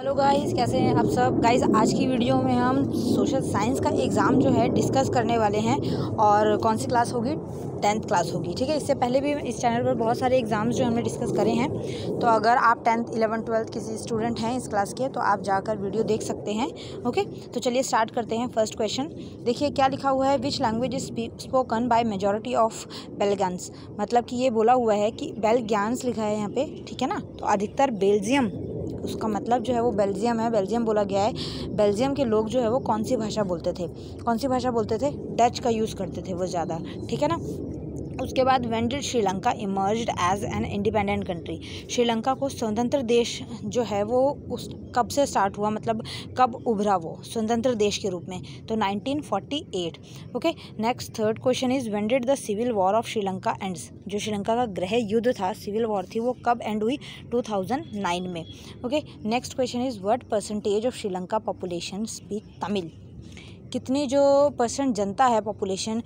Hello guys कैसे हैं आप सब गाइस आज की वीडियो में हम सोशल साइंस का एग्ज़ाम जो है डिस्कस करने वाले हैं और कौन सी क्लास होगी टेंथ क्लास होगी ठीक है इससे पहले भी इस चैनल पर बहुत सारे एग्ज़ाम्स जो हमने डिस्कस करे हैं तो अगर आप टेंथ इलेवन ट्वेल्थ किसी स्टूडेंट हैं इस क्लास के तो आप जाकर वीडियो देख सकते हैं ओके तो चलिए स्टार्ट करते हैं फर्स्ट क्वेश्चन देखिए क्या लिखा हुआ है which language is spoken by majority of Belgians मतलब कि ये बोला हुआ है कि बेलग्यांस लिखा है यहाँ पर ठीक है ना तो अधिकतर बेल्जियम उसका मतलब जो है वो बेल्जियम है बेल्जियम बोला गया है बेल्जियम के लोग जो है वो कौन सी भाषा बोलते थे कौन सी भाषा बोलते थे डच का यूज़ करते थे वो ज़्यादा ठीक है ना उसके बाद when did Sri Lanka emerge as an independent country Sri Lanka को स्वतंत्र देश जो है वो उस कब से स्टार्ट हुआ मतलब कब उभरा वो स्वतंत्र देश के रूप में तो 1948 okay next third question is when did the civil war of Sri Lanka ends जो श्रीलंका का गृह युद्ध था सिविल वॉर थी वो कब एंड हुई टू में okay next question is what percentage of Sri Lanka population speak Tamil कितनी जो परसेंट जनता है पॉपुलेशन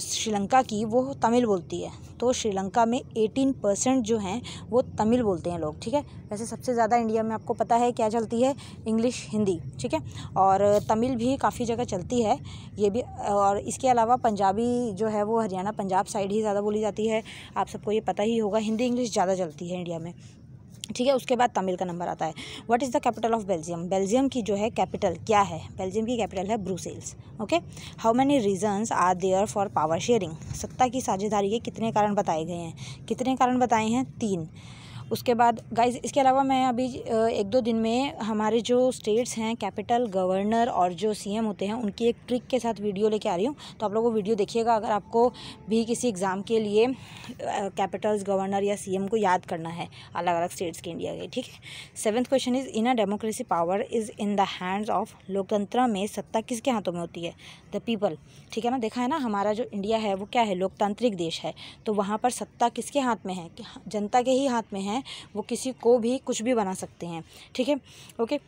श्रीलंका की वो तमिल बोलती है तो श्रीलंका में एटीन परसेंट जो हैं वो तमिल बोलते हैं लोग ठीक है वैसे सबसे ज़्यादा इंडिया में आपको पता है क्या चलती है इंग्लिश हिंदी ठीक है और तमिल भी काफ़ी जगह चलती है ये भी और इसके अलावा पंजाबी जो है वो हरियाणा पंजाब साइड ही ज़्यादा बोली जाती है आप सबको ये पता ही होगा हिंदी इंग्लिश ज़्यादा चलती है इंडिया में ठीक है उसके बाद तमिल का नंबर आता है what is the capital of Belgium Belgium की जो है कैपिटल क्या है बेल्जियम की कैपिटल है Brussels okay how many regions are there for power sharing सत्ता की साझेदारी के कितने कारण बताए गए हैं कितने कारण बताए हैं तीन उसके बाद गाइज इसके अलावा मैं अभी एक दो दिन में हमारे जो स्टेट्स हैं कैपिटल गवर्नर और जो सीएम होते हैं उनकी एक ट्रिक के साथ वीडियो लेके आ रही हूँ तो आप लोग वो वीडियो देखिएगा अगर आपको भी किसी एग्ज़ाम के लिए कैपिटल्स गवर्नर या सीएम को याद करना है अलग अलग स्टेट्स के इंडिया के ठीक है seventh question is in a democracy power is in the hands of लोकतंत्र में सत्ता किसके हाथों में होती है द पीपल ठीक है ना देखा है ना हमारा जो इंडिया है वो क्या है लोकतांत्रिक देश है तो वहाँ पर सत्ता किसके हाथ में है जनता के ही हाथ में है वो किसी को भी कुछ भी बना सकते हैं ठीक है ओके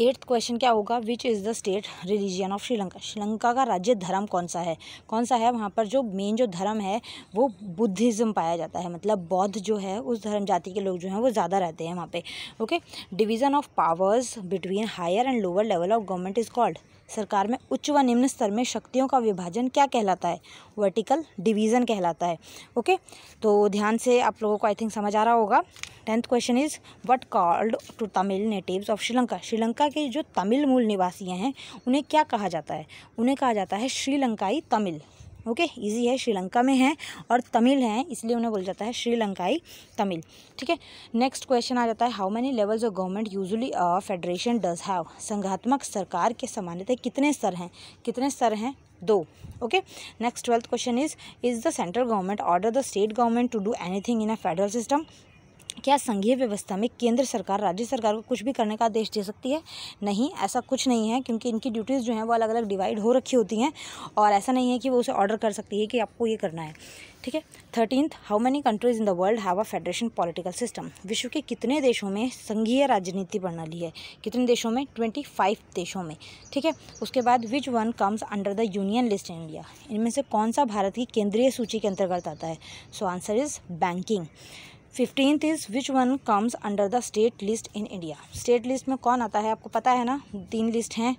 एट्थ क्वेश्चन क्या होगा which is the state religion of Sri Lanka Sri Lanka का राज्य धर्म कौन सा है कौन सा है वहाँ पर जो मेन जो धर्म है वो बुद्धिज़्म पाया जाता है मतलब बौद्ध जो है उस धर्म जाति के लोग जो हैं वो ज़्यादा रहते हैं वहाँ पे okay division of powers between higher and lower level of government is called सरकार में उच्च व निम्न स्तर में शक्तियों का विभाजन क्या कहलाता है वर्टिकल डिवीज़न कहलाता है ओके तो ध्यान से आप लोगों को आई थिंक समझ आ रहा होगा tenth question is what called to Tamil natives of Sri Lanka Sri Lanka के जो तमिल मूल निवासी हैं उन्हें क्या कहा जाता है उन्हें कहा जाता है श्रीलंकाई तमिल ओके okay, इजी है श्रीलंका में है और तमिल हैं इसलिए उन्हें बोला जाता है श्रीलंकाई तमिल ठीक है नेक्स्ट क्वेश्चन आ जाता है how many levels of government usually a federation does have संघात्मक सरकार के सामान्यतः कितने स्तर हैं कितने स्तर हैं दो okay next twelfth question is is the central government order the state government to do anything in a federal system क्या संघीय व्यवस्था में केंद्र सरकार राज्य सरकार को कुछ भी करने का आदेश दे सकती है नहीं ऐसा कुछ नहीं है क्योंकि इनकी ड्यूटीज़ जो हैं वो अलग अलग डिवाइड हो रखी होती हैं और ऐसा नहीं है कि वो उसे ऑर्डर कर सकती है कि आपको ये करना है ठीक है thirteen how many countries in the world have a federation political system विश्व के कितने देशों में संघीय राजनीति प्रणाली है कितने देशों में ट्वेंटी फाइव देशों में ठीक है उसके बाद which one comes under the union list in India इनमें से कौन सा भारत की केंद्रीय सूची के अंतर्गत आता है so answer is banking fifteenth is which one comes under the state list in India state list में कौन आता है आपको पता है ना तीन लिस्ट हैं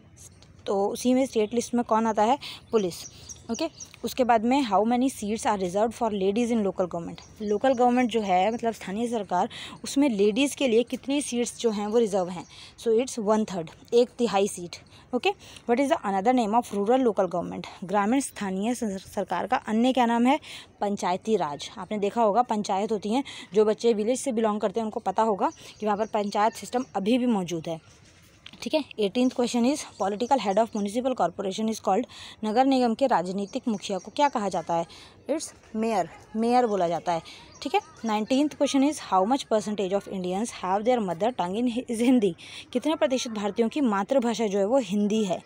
तो उसी में स्टेट लिस्ट में कौन आता है पुलिस ओके okay? उसके बाद में how many seats are reserve for ladies in local government local government जो है मतलब स्थानीय सरकार उसमें लेडीज़ के लिए कितनी सीट्स जो हैं वो रिजर्व हैं सो इट्स वन थर्ड एक तिहाई seat okay what is the another name of rural local government ग्रामीण स्थानीय सरकार का अन्य क्या नाम है पंचायती राज आपने देखा होगा पंचायत होती हैं जो बच्चे विलेज से बिलोंग करते हैं उनको पता होगा कि वहाँ पर पंचायत सिस्टम अभी भी मौजूद है ठीक है eighteen question is political head of municipal corporation is called नगर निगम के राजनीतिक मुखिया को क्या कहा जाता है इट्स मेयर मेयर बोला जाता है ठीक है nineteen question is how much percentage of Indians have their mother tongue in is Hindi कितने प्रतिशत भारतीयों की मातृभाषा जो है वो हिंदी है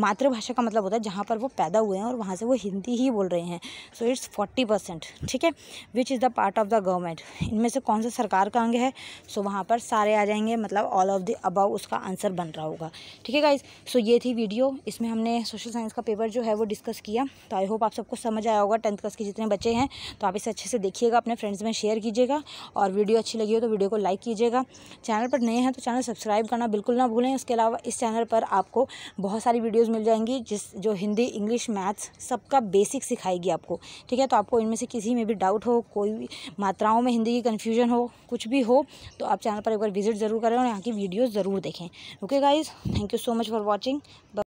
मातृभाषा का मतलब होता है जहाँ पर वो पैदा हुए हैं और वहाँ से वो हिंदी ही बोल रहे हैं सो इट्स फोर्टी परसेंट ठीक है which is the part of the government इनमें से कौन सा सरकार का अंग है सो so, वहाँ पर सारे आ जाएंगे मतलब ऑल ऑफ द अबाउ उसका आंसर बन रहा होगा ठीक है गाइज सो ये थी वीडियो इसमें हमने सोशल साइंस का पेपर जो है वो डिस्कस किया तो आई होप आप सबको समझ आया होगा टेंथ क्लास के जितने बच्चे हैं तो आप इसे अच्छे से देखिएगा अपने फ्रेंड्स में शेयर कीजिएगा और वीडियो अच्छी लगी हो तो वीडियो को लाइक कीजिएगा चैनल पर नए हैं तो चैनल सब्सक्राइब करना बिल्कुल ना भूलें उसके अलावा इस चैनल पर आपको बहुत सारी वीडियोज़ वीडियोज़ मिल जाएंगी जिस जो हिंदी इंग्लिश मैथ्स सबका बेसिक सिखाएगी आपको ठीक है तो आपको इनमें से किसी में भी डाउट हो कोई भी मात्राओं में हिंदी की कन्फ्यूजन हो कुछ भी हो तो आप चैनल पर एक बार विजिट ज़रूर करें और यहाँ की वीडियोज़ ज़रूर देखें okay guys thank you so much for watching